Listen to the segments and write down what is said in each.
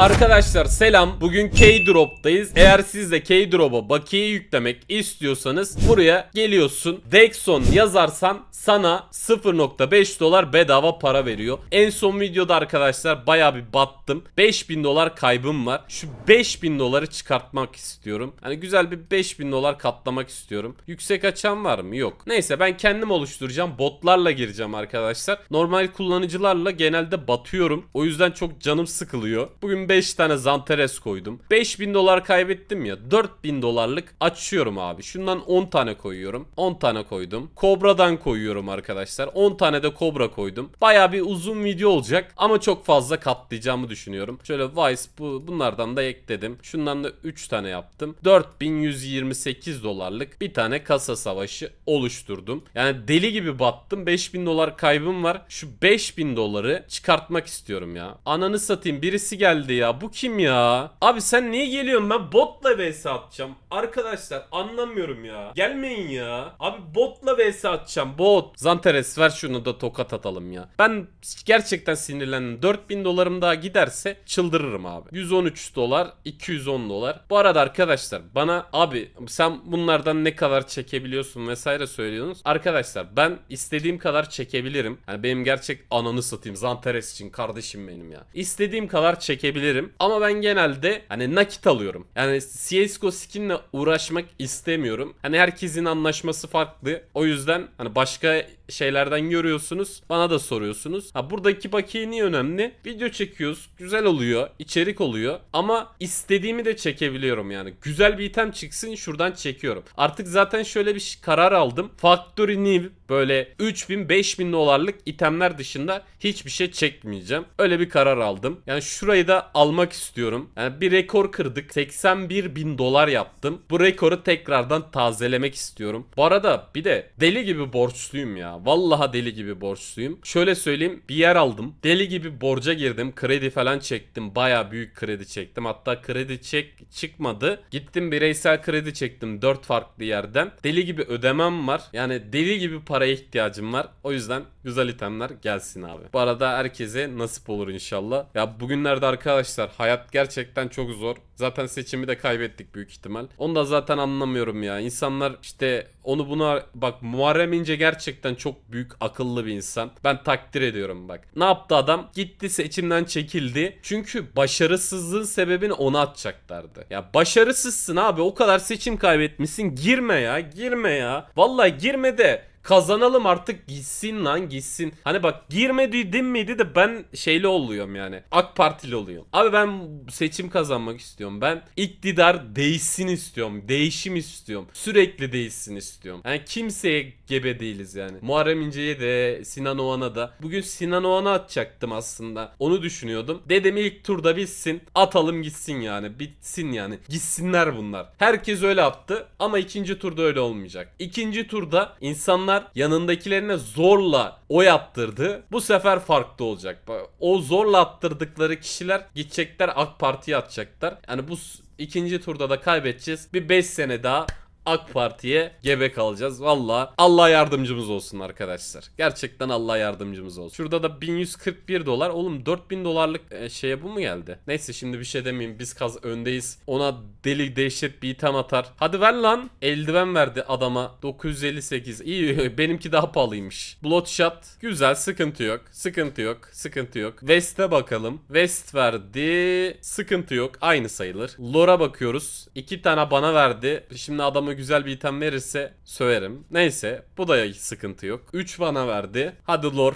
Arkadaşlar selam. Bugün K-Drop'tayız. Eğer siz de K-Drop'a bakiye yüklemek istiyorsanız buraya geliyorsun. Dexon yazarsan sana 0.5 dolar bedava para veriyor. En son videoda arkadaşlar baya bir battım. 5000 dolar kaybım var. Şu 5000 doları çıkartmak istiyorum. Hani güzel bir 5000 dolar katlamak istiyorum. Yüksek açan var mı? Yok. Neyse ben kendim oluşturacağım. Botlarla gireceğim arkadaşlar. Normal kullanıcılarla genelde batıyorum. O yüzden çok canım sıkılıyor. Bugün 5 tane Zanteres koydum. 5000 dolar kaybettim ya. 4000 dolarlık açıyorum abi. Şundan 10 tane koyuyorum. 10 tane koydum. Kobra'dan koyuyorum arkadaşlar. 10 tane de Kobra koydum. Baya bir uzun video olacak ama çok fazla katlayacağımı düşünüyorum. Şöyle Vice bu, bunlardan da ekledim. Şundan da 3 tane yaptım. 4128 dolarlık bir tane kasa savaşı oluşturdum. Yani deli gibi battım. 5000 dolar kaybım var. Şu 5000 doları çıkartmak istiyorum ya. Ananı satayım birisi geldi ya? Bu kim ya? Abi sen niye geliyorsun? Ben botla vs atacağım. Arkadaşlar anlamıyorum ya. Gelmeyin ya. Abi botla vs atacağım bot. Zanteres ver şunu da tokat atalım ya. Ben gerçekten sinirlendim. 4000 dolarım daha giderse çıldırırım abi. 113 dolar 210 dolar. Bu arada arkadaşlar bana abi sen bunlardan ne kadar çekebiliyorsun vesaire söylüyorsunuz. Arkadaşlar ben istediğim kadar çekebilirim. yani benim gerçek ananı satayım Zanteres için kardeşim benim ya. İstediğim kadar çekebilirim. Ama ben genelde hani nakit alıyorum. Yani CSGO skinle bunlarla uğraşmak istemiyorum. Hani herkesin anlaşması farklı. O yüzden hani başka şeylerden görüyorsunuz. Bana da soruyorsunuz. Ha buradaki bakiye niye önemli? Video çekiyoruz. Güzel oluyor. içerik oluyor. Ama istediğimi de çekebiliyorum yani. Güzel bir item çıksın şuradan çekiyorum. Artık zaten şöyle bir karar aldım. Factory New Böyle 3000-5000 dolarlık itemler dışında hiçbir şey çekmeyeceğim. Öyle bir karar aldım. Yani şurayı da almak istiyorum. Yani bir rekor kırdık. 81 bin dolar yaptım. Bu rekoru tekrardan tazelemek istiyorum. Bu arada bir de deli gibi borçluyum ya. Vallaha deli gibi borçluyum. Şöyle söyleyeyim bir yer aldım. Deli gibi borca girdim. Kredi falan çektim. Baya büyük kredi çektim. Hatta kredi çek çıkmadı. Gittim bireysel kredi çektim 4 farklı yerden. Deli gibi ödemem var. Yani deli gibi para paraya ihtiyacım var. O yüzden güzel itemler gelsin abi. Bu arada herkese nasip olur inşallah. Ya bugünlerde arkadaşlar hayat gerçekten çok zor. Zaten seçimi de kaybettik büyük ihtimal. Onu da zaten anlamıyorum ya. İnsanlar işte onu buna bak Muharrem İnce gerçekten çok büyük akıllı bir insan. Ben takdir ediyorum bak. Ne yaptı adam? Gitti seçimden çekildi. Çünkü başarısızlığın sebebini ona atacaklardı. Ya başarısızsın abi o kadar seçim kaybetmişsin. Girme ya girme ya. Vallahi girme de Kazanalım artık gitsin lan gitsin. Hani bak girmedi miydi de ben şeyli oluyorum yani. AK Partili oluyorum. Abi ben seçim kazanmak istiyorum. Ben iktidar değişsin istiyorum. Değişim istiyorum. Sürekli değişsin istiyorum. Yani kimseye gebe değiliz yani. Muharrem İnce'ye de Sinan Oğan'a da. Bugün Sinan Oğan'a atacaktım aslında. Onu düşünüyordum. Dedim ilk turda bitsin. Atalım gitsin yani. Bitsin yani. Gitsinler bunlar. Herkes öyle yaptı. ama ikinci turda öyle olmayacak. İkinci turda insanlar insanlar yanındakilerine zorla o yaptırdı. Bu sefer farklı olacak. O zorla attırdıkları kişiler gidecekler AK Parti'ye atacaklar. Yani bu ikinci turda da kaybedeceğiz. Bir 5 sene daha AK Parti'ye gebe kalacağız. Valla Allah yardımcımız olsun arkadaşlar. Gerçekten Allah yardımcımız olsun. Şurada da 1141 dolar. Oğlum 4000 dolarlık e, şeye bu mu geldi? Neyse şimdi bir şey demeyeyim. Biz kaz öndeyiz. Ona deli dehşet bir item atar. Hadi ver lan. Eldiven verdi adama. 958. İyi benimki daha pahalıymış. Bloodshot. Güzel sıkıntı yok. Sıkıntı yok. Sıkıntı yok. West'e bakalım. West verdi. Sıkıntı yok. Aynı sayılır. Lora bakıyoruz. İki tane bana verdi. Şimdi adamı güzel bir item verirse söverim. Neyse bu da sıkıntı yok. 3 bana verdi. Hadi lor.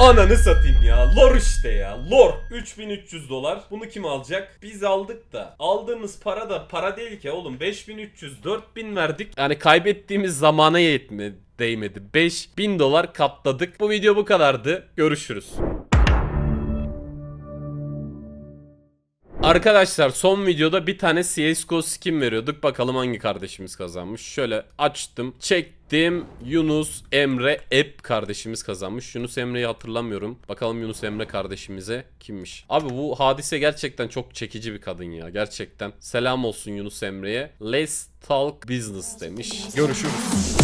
Ananı satayım ya. Lor işte ya. Lor. 3300 dolar. Bunu kim alacak? Biz aldık da. Aldığımız para da para değil ki oğlum. 5300, 4000 verdik. Yani kaybettiğimiz zamana yetmedi değmedi. 5000 dolar katladık. Bu video bu kadardı. Görüşürüz. Arkadaşlar son videoda bir tane CSGO skin veriyorduk. Bakalım hangi kardeşimiz kazanmış. Şöyle açtım. Çektim. Yunus Emre Ep kardeşimiz kazanmış. Yunus Emre'yi hatırlamıyorum. Bakalım Yunus Emre kardeşimize kimmiş. Abi bu hadise gerçekten çok çekici bir kadın ya. Gerçekten. Selam olsun Yunus Emre'ye. Let's talk business demiş. Görüşürüz.